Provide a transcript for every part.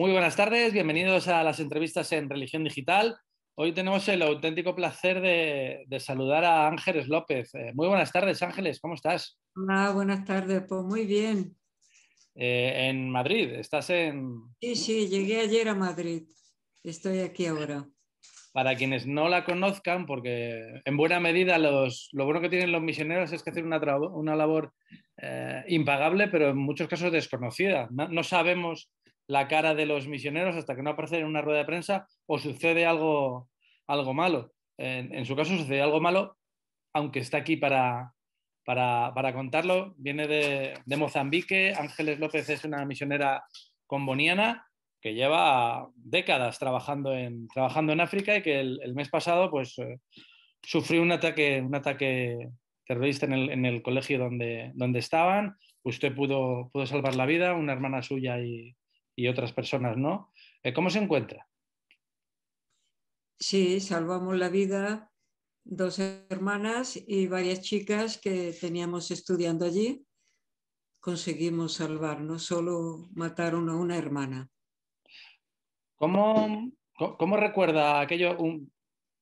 Muy buenas tardes, bienvenidos a las entrevistas en Religión Digital. Hoy tenemos el auténtico placer de, saludar a Ángeles López. Eh, muy buenas tardes, Ángeles, ¿cómo estás? Hola, buenas tardes, pues muy bien. Eh, en Madrid, estás en... Sí, sí, llegué ayer a Madrid, estoy aquí ahora. Para quienes no la conozcan, porque en buena medida lo bueno que tienen los misioneros es que hacen una, una labor eh, impagable, pero en muchos casos desconocida. no sabemos la cara de los misioneros hasta que no aparecen en una rueda de prensa o sucede algo, algo malo. En, su caso sucede algo malo, aunque está aquí para, para, contarlo. Viene de, Mozambique, Ángeles López es una misionera comboniana que lleva décadas trabajando en, trabajando en África y que el, mes pasado pues, eh, sufrió un ataque, un ataque terrorista en el, en el colegio donde, donde estaban. Usted pudo, pudo salvar la vida, una hermana suya y, y otras personas no. Eh, ¿Cómo se encuentra? Sí, salvamos la vida dos hermanas y varias chicas que teníamos estudiando allí. Conseguimos salvarnos, solo mataron a una hermana. ¿Cómo, cómo recuerda aquello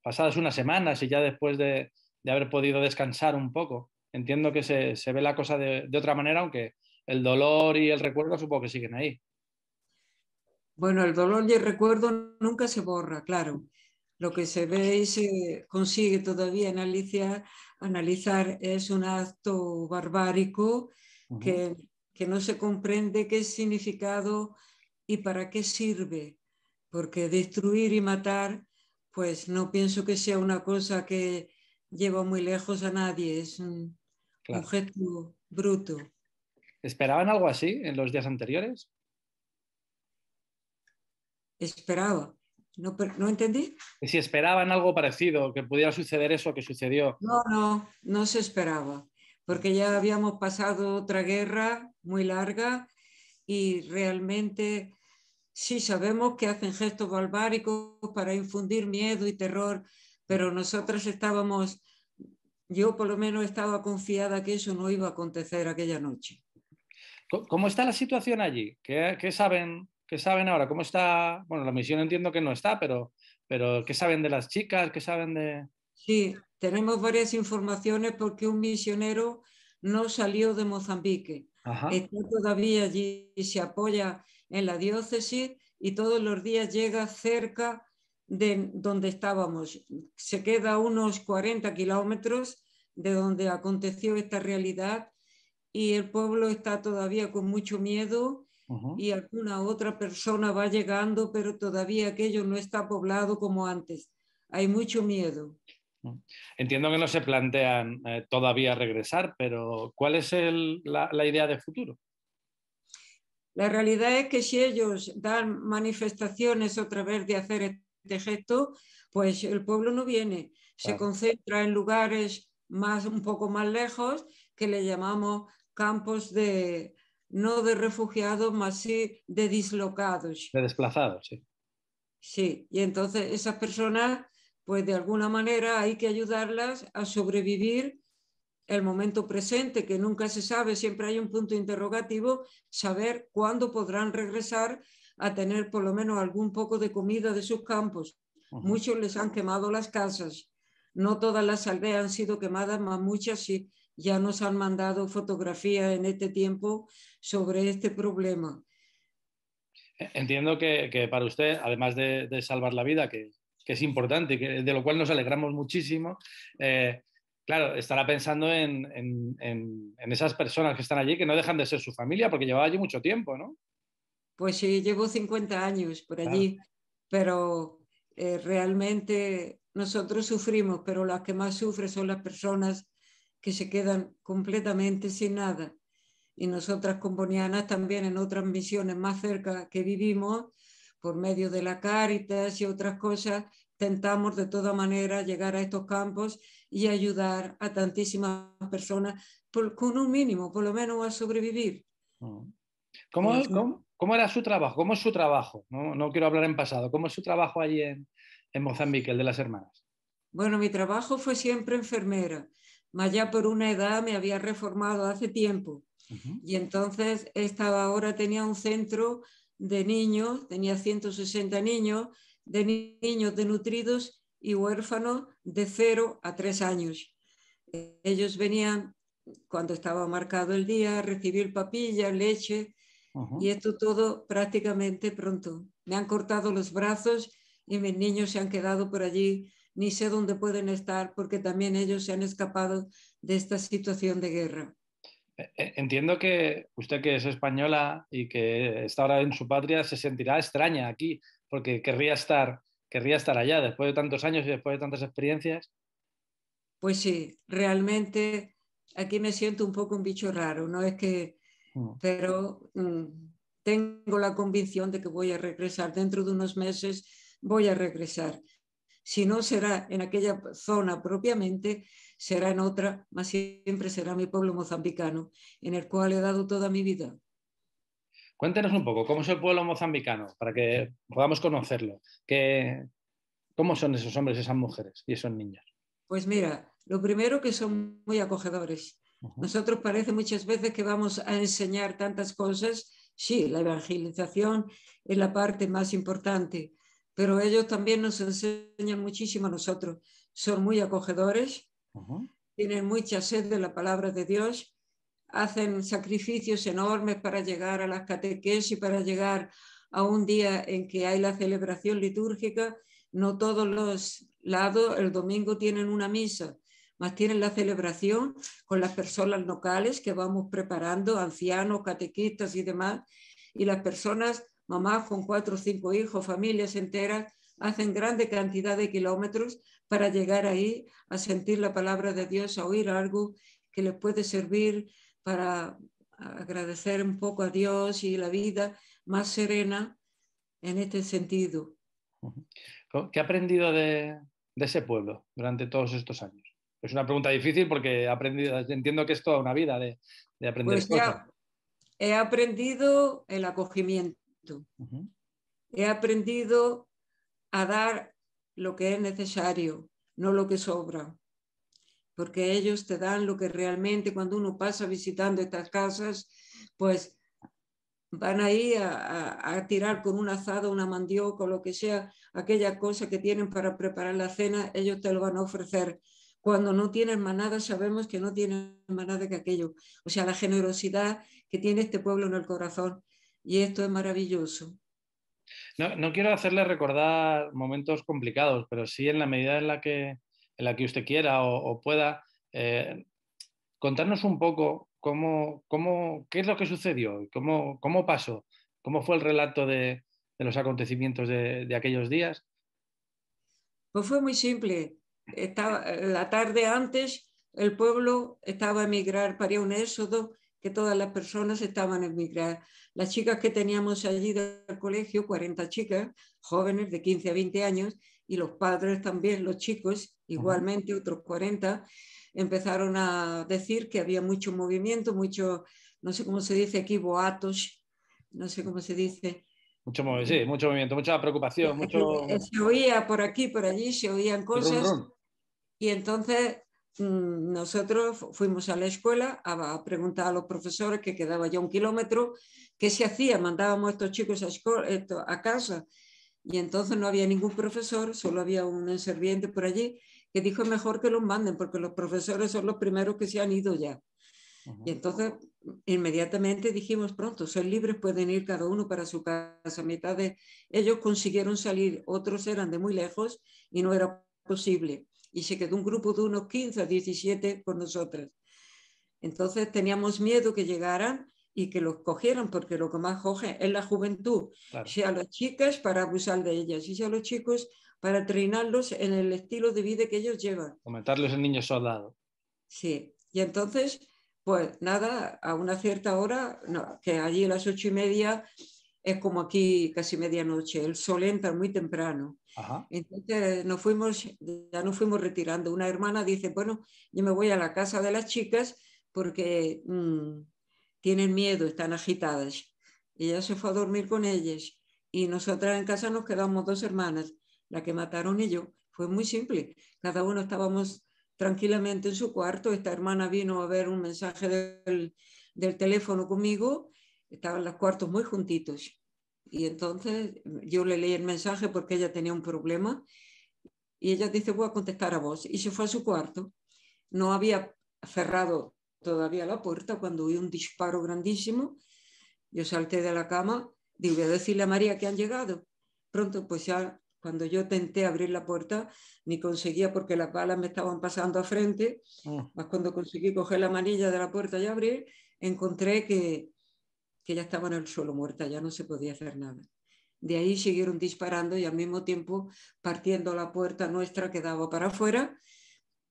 pasadas unas semanas y ya después de, haber podido descansar un poco? Entiendo que se, ve la cosa de, de otra manera, aunque el dolor y el recuerdo supongo que siguen ahí. Bueno, el dolor y el recuerdo nunca se borra, claro. Lo que se ve y se consigue todavía analizar, analizar es un acto barbárico que, no se comprende qué significado y para qué sirve, porque destruir y matar, pues no pienso que sea una cosa que lleva muy lejos a nadie, es un objeto bruto. ¿Esperaban algo así en los días anteriores? esperaba. No, ¿No entendí? Si esperaban algo parecido, que pudiera suceder eso que sucedió. No, no, no se esperaba, porque ya habíamos pasado otra guerra muy larga y realmente sí sabemos que hacen gestos barbáricos para infundir miedo y terror, pero nosotros estábamos, yo por lo menos estaba confiada que eso no iba a acontecer aquella noche. ¿Cómo está la situación allí? qué saben ¿Qué saben ahora? ¿Cómo está? Bueno, la misión entiendo que no está, pero, pero ¿qué saben de las chicas? ¿Qué saben de...? Sí, tenemos varias informaciones porque un misionero no salió de Mozambique. Está todavía allí y se apoya en la diócesis y todos los días llega cerca de donde estábamos. Se queda a unos 40 kilómetros de donde aconteció esta realidad y el pueblo está todavía con mucho miedo y alguna otra persona va llegando, pero todavía aquello no está poblado como antes. Hay mucho miedo. Entiendo que no se plantean eh, todavía regresar, pero ¿cuál es la, idea de futuro? La realidad es que si ellos dan manifestaciones otra vez de hacer este gesto, pues el pueblo no viene. Se concentra en lugares más, un poco más lejos que le llamamos campos de, no de refugiados, más sí de dislocados. De desplazados, sí. Sí, y entonces esas personas, pues de alguna manera hay que ayudarlas a sobrevivir el momento presente, que nunca se sabe, siempre hay un punto interrogativo, saber cuándo podrán regresar a tener por lo menos algún poco de comida de sus campos. Muchos les han quemado las casas, no todas las aldeas han sido quemadas, más muchas sí. Ya nos han mandado fotografías en este tiempo sobre este problema. E-, entiendo que, para usted, además de, salvar la vida, que, es importante y que, de lo cual nos alegramos muchísimo, eh, claro, estará pensando en, esas personas que están allí, que no dejan de ser su familia, porque llevaba allí mucho tiempo, ¿no? Pues sí, llevo 50 años por allí, pero eh, realmente nosotros sufrimos, pero las que más sufren son las personas se quedan completamente sin nada. Y nosotras componianas también en otras misiones más cerca que vivimos, por medio de la caritas y otras cosas, tentamos de toda manera llegar a estos campos y ayudar a tantísimas personas con un mínimo, por lo menos a sobrevivir. Mm. ¿Cómo, cómo, cómo era su trabajo? ¿Cómo es su trabajo? No, no, quiero hablar en pasado. ¿Cómo es su trabajo allí en, en Mozambique, el de las hermanas? Bueno, mi trabajo fue siempre enfermera más ya por una edad me había reformado hace tiempo. Y entonces estaba ahora, tenía un centro de niños, tenía 160 niños, de niños denutridos y huérfanos de 0 a 3 años. E-, ellos venían cuando estaba marcado el día a recibir papilla, leche, y esto todo prácticamente pronto. Me han cortado los brazos y mis niños se han quedado por allí ni sé dónde pueden estar porque también ellos se han escapado de esta situación de guerra. E, e, entiendo que usted que es española y que está ahora en su patria se sentirá extraña aquí porque querría estar, querría estar allá después de tantos años y después de tantas experiencias. Pues sí, realmente aquí me siento un poco un bicho raro, no es que, mm. pero mm, tengo la convicción de que voy a regresar dentro de unos meses, voy a regresar. Si no será en aquella zona propiamente, será en otra, más siempre será mi pueblo mozambicano, en el cual he dado toda mi vida. Cuéntenos un poco, ¿cómo es el pueblo mozambicano? Para que podamos conocerlo. ¿Qué, ¿Cómo son esos hombres, esas mujeres y esos niños? Pues mira, lo primero que son muy acogedores. Nosotros parece muchas veces que vamos a enseñar tantas cosas. Sí, la evangelización es la parte más importante, pero ellos también nos enseñan muchísimo a nosotros. Son muy acogedores, tienen mucha sed de la palabra de Dios, hacen sacrificios enormes para llegar a las catequesis, para llegar a un día en que hay la celebración litúrgica. No todos los lados el domingo tienen una misa, más tienen la celebración con las personas locales que vamos preparando, ancianos, catequistas y demás, y las personas mamás con cuatro o cinco hijos, familias enteras, hacen grande cantidad de kilómetros para llegar ahí a sentir la palabra de Dios, a oír algo que les puede servir para agradecer un poco a Dios y la vida más serena en este sentido. ¿Qué ha aprendido de, ese pueblo durante todos estos años? Es una pregunta difícil porque aprendido, entiendo que es toda una vida de, aprender. Pues cosas. he aprendido el acogimiento He aprendido a dar lo que es necesario, no lo que sobra, porque ellos te dan lo que realmente cuando uno pasa visitando estas casas, pues van ahí a, a, a tirar con un azado, una mandioca, lo que sea, aquella cosa que tienen para preparar la cena, ellos te lo van a ofrecer. Cuando no tienen manada, sabemos que no tienes manada que aquello. O sea, la generosidad que tiene este pueblo en el corazón. Y esto es maravilloso. No, quiero hacerle recordar momentos complicados, pero sí en la medida en la que, en la que usted quiera o, pueda, eh, contarnos un poco cómo, cómo, qué es lo que sucedió, cómo, cómo pasó, cómo fue el relato de, los acontecimientos de, aquellos días. Pues fue muy simple. Estaba, la tarde antes el pueblo estaba a emigrar para un éxodo todas las personas estaban en migrar. Las chicas que teníamos allí del colegio, 40 chicas, jóvenes de 15 a 20 años, y los padres también, los chicos, igualmente otros 40, empezaron a decir que había mucho movimiento, mucho, no sé cómo se dice aquí, boatos, no sé cómo se dice. Mucho movimiento, mucho movimiento, mucha preocupación, mucho... Se oía por aquí, por allí, se oían cosas. Y entonces Mm, nosotros fuimos a la escuela a preguntar a los profesores que quedaba ya un kilómetro, ¿qué se hacía? Mandábamos a estos chicos a, casa y entonces no había ningún profesor, solo había un serviente por allí que dijo mejor que los manden porque los profesores son los primeros que se han ido ya. Y entonces inmediatamente dijimos, pronto, son libres, pueden ir cada uno para su casa. Mitad de ellos consiguieron salir, otros eran de muy lejos y no era posible y se quedó un grupo de unos 15 o 17 con nosotras. Entonces teníamos miedo que llegaran y que los cogieran, porque lo que más coge es la juventud, sea a las chicas para abusar de ellas y sea los chicos para treinarlos en el estilo de vida que ellos llevan. Comentarles el niño soldado. Sí, y entonces, pues nada, a una cierta hora, que allí a las ocho y media es como aquí casi medianoche, el sol entra muy temprano. Ajá. Entonces nos fuimos, ya nos fuimos retirando. Una hermana dice, bueno, yo me voy a la casa de las chicas porque mm, tienen miedo, están agitadas. Y ella se fue a dormir con ellas y nosotras en casa nos quedamos dos hermanas, la que mataron y yo. Fue muy simple, cada uno estábamos tranquilamente en su cuarto. Esta hermana vino a ver un mensaje del, del teléfono conmigo estaban los cuartos muy juntitos. Y entonces mm, yo le leí el mensaje porque ella tenía un problema y ella dice, voy a contestar a vos. Y se fue a su cuarto. No había cerrado todavía la puerta cuando oí un disparo grandísimo. Yo salté de la cama, y voy a decirle a María que han llegado. Pronto, pues ya cuando yo tenté abrir la puerta, ni conseguía porque las balas me estaban pasando a frente, oh. más cuando conseguí coger la manilla de la puerta y abrir, encontré que que ya estaba en el suelo muerta, ya no se podía hacer nada. De ahí siguieron disparando y al mismo tiempo partiendo la puerta nuestra que daba para afuera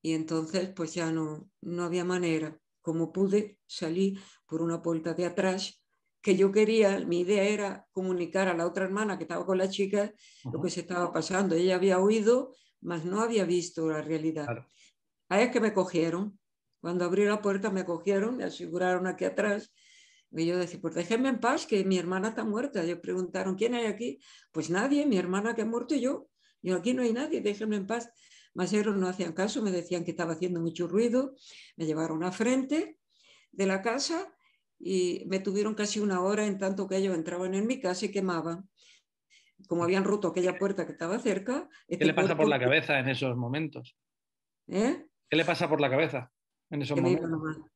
y entonces pues ya no, no había manera. Como pude, salí por una puerta de atrás que yo quería, mi idea era comunicar a la otra hermana que estaba con la chica lo que se estaba pasando. Ella había oído, mas no había visto la realidad. Ahí es que me cogieron. Cuando abrí la puerta me cogieron, me aseguraron aquí atrás y yo decía, pues déjenme en paz, que mi hermana está muerta. Ellos preguntaron, ¿quién hay aquí? Pues nadie, mi hermana que ha muerto y yo. Yo aquí no hay nadie, déjenme en paz. Maseros no hacían caso, me decían que estaba haciendo mucho ruido. Me llevaron a frente de la casa y me tuvieron casi una hora en tanto que ellos entraban en mi casa y quemaban. Como habían roto aquella puerta que estaba cerca. ¿Qué le este pasa por la cabeza en esos momentos? ¿Eh? ¿Qué le pasa por la cabeza en esos que momentos?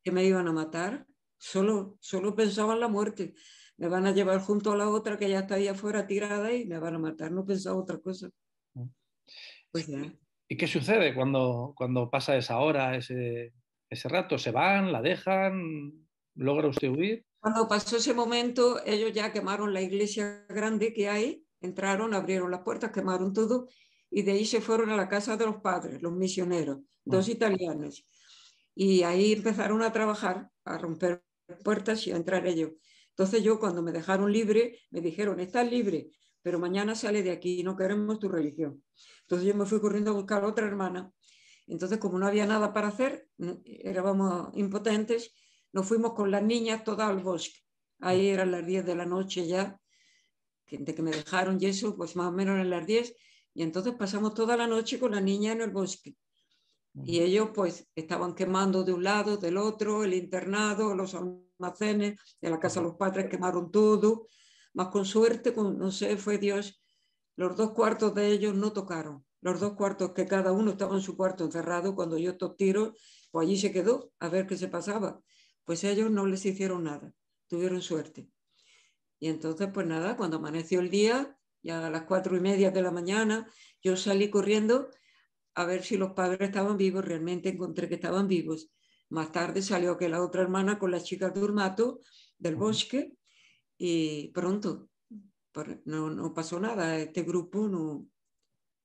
que me iban a matar solo, solo pensaba en la muerte. Me van a llevar junto a la otra que ya está ahí afuera tirada y me van a matar, no pensaba otra cosa. Mm. Pues ¿Y qué sucede cuando, cuando pasa esa hora, ese, ese rato? ¿Se van, la dejan? ¿Logra usted huir? Cuando pasó ese momento, ellos ya quemaron la iglesia grande que hay, entraron, abrieron las puertas, quemaron todo y de ahí se fueron a la casa de los padres, los misioneros, dos mm. italianos. Y ahí empezaron a trabajar, a romper puertas y a entrar ellos. Entonces yo cuando me dejaron libre, me dijeron, estás libre, pero mañana sale de aquí, y no queremos tu religión. Entonces yo me fui corriendo a buscar a otra hermana. Entonces como no había nada para hacer, mm, éramos impotentes, nos fuimos con las niñas todas al bosque. Ahí eran las 10 de la noche ya, de que me dejaron y eso, pues más o menos en las 10. Y entonces pasamos toda la noche con la niña en el bosque. Y ellos pues estaban quemando de un lado, del otro, el internado, los almacenes, de la casa de los padres quemaron todo. Más con suerte, con, no sé, fue Dios, los dos cuartos de ellos no tocaron. Los dos cuartos que cada uno estaba en su cuarto encerrado, cuando yo estos tiros, pues allí se quedó a ver qué se pasaba. Pues ellos no les hicieron nada, tuvieron suerte. Y entonces, pues nada, cuando amaneció el día, ya a las cuatro y media de la mañana, yo salí corriendo a ver si los padres estaban vivos, realmente encontré que estaban vivos. Más tarde salió que la otra hermana con las chicas de del bosque y pronto no, pasó nada, este grupo no...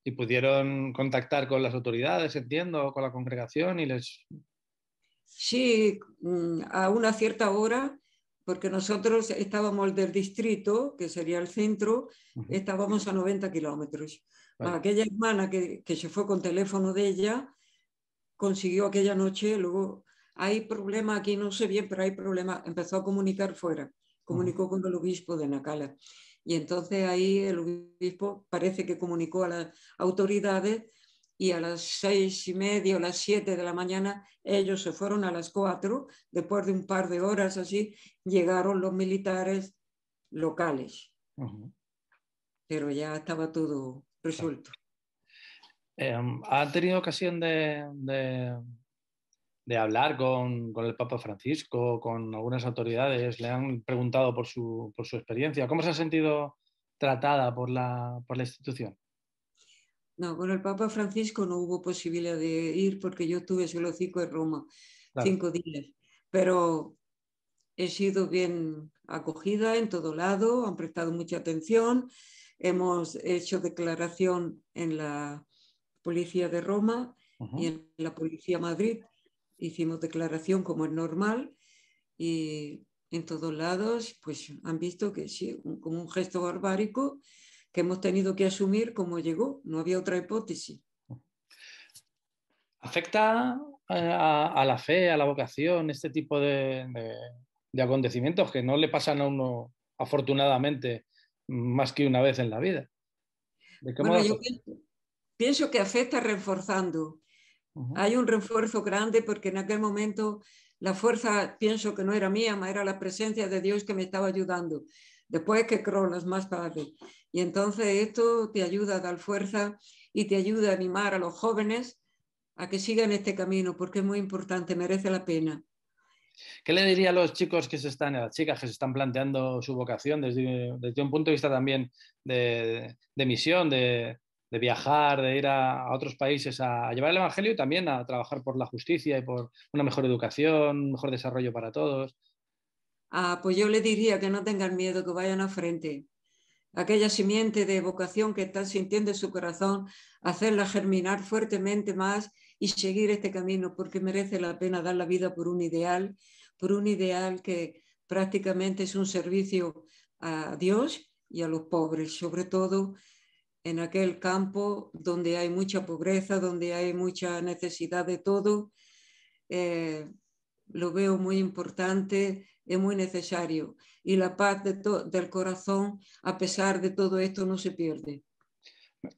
¿Y pudieron contactar con las autoridades, entiendo, con la congregación y les... Sí, mm, a una cierta hora, porque nosotros estábamos del distrito, que sería el centro, estábamos a 90 kilómetros aquella hermana que, se fue con teléfono de ella, consiguió aquella noche, luego hay problema aquí, no sé bien, pero hay problema, empezó a comunicar fuera, comunicó con el obispo de Nacala. Y entonces ahí el obispo parece que comunicó a las autoridades y a las seis y media o las siete de la mañana ellos se fueron a las cuatro, después de un par de horas así, llegaron los militares locales. Pero ya estaba todo resuelto. Em, ¿Ha tenido ocasión de, hablar con, el Papa Francisco, con algunas autoridades? ¿Le han preguntado por su, experiencia? ¿Cómo se ha sentido tratada por la, institución? No, con el Papa Francisco no hubo posibilidad de ir porque yo tuve solo cinco en Roma, cinco días. Pero he sido bien acogida en todo lado, han prestado mucha atención Hemos hecho declaración en la Policía de Roma y en la Policía Madrid. Hicimos declaración como es normal y en todos lados pues han visto que sí, como un gesto barbárico que hemos tenido que asumir como llegó. No había otra hipótesis. ¿Afecta eh, a, la fe, a la vocación, este tipo de, acontecimientos que no le pasan a uno afortunadamente más que una vez en la vida. bueno, yo pienso, que afecta reforzando. Hay un refuerzo grande porque en aquel momento la fuerza, pienso que no era mía, era la presencia de Dios que me estaba ayudando. Después que cronas más padre. Y entonces esto te ayuda a dar fuerza y te ayuda a animar a los jóvenes a que sigan este camino porque es muy importante, merece la pena. ¿Qué le diría a los chicos que se están, a las chicas que se están planteando su vocación desde, un punto de vista también de, misión, de, viajar, de ir a, otros países a, llevar el Evangelio y también a trabajar por la justicia y por una mejor educación, un mejor desarrollo para todos? Ah, pues yo le diría que no tengan miedo, que vayan a frente. Aquella simiente de vocación que están sintiendo en su corazón, hacerla germinar fuertemente más y seguir este camino porque merece la pena dar la vida por un ideal, por un ideal que prácticamente es un servicio a Dios y a los pobres, sobre todo en aquel campo donde hay mucha pobreza, donde hay mucha necesidad de todo. Eh, lo veo muy importante, es muy necesario. Y la paz del corazón, a pesar de todo esto, no se pierde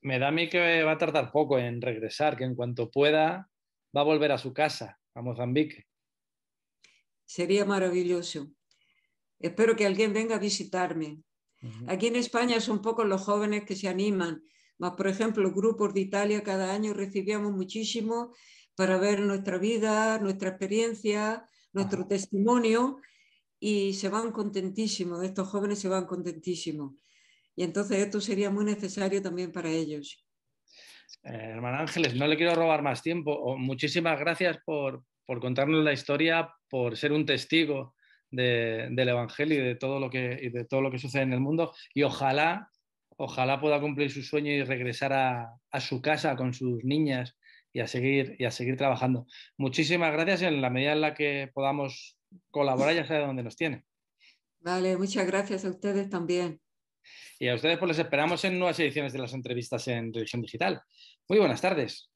me da a mí que va a tardar poco en regresar, que en cuanto pueda va a volver a su casa, a Mozambique. Sería maravilloso. Espero que alguien venga a visitarme. Aquí en España son pocos los jóvenes que se animan, más por ejemplo, grupos de Italia cada año recibíamos muchísimo para ver nuestra vida, nuestra experiencia, nuestro testimonio y se van contentísimos, estos jóvenes se van contentísimos. Y entonces esto sería muy necesario también para ellos. Eh, hermana Ángeles, no le quiero robar más tiempo. Muchísimas gracias por, contarnos la historia, por ser un testigo del Evangelio y de, todo lo que, de todo lo que sucede en el mundo. Y ojalá, ojalá pueda cumplir su sueño y regresar a, su casa con sus niñas y a seguir y seguir trabajando. Muchísimas gracias en la medida en la que podamos colaborar, ya de donde nos tiene. Vale, muchas gracias a ustedes también. Y a ustedes pues les esperamos en nuevas ediciones de las entrevistas en Revisión Digital. Muy buenas tardes.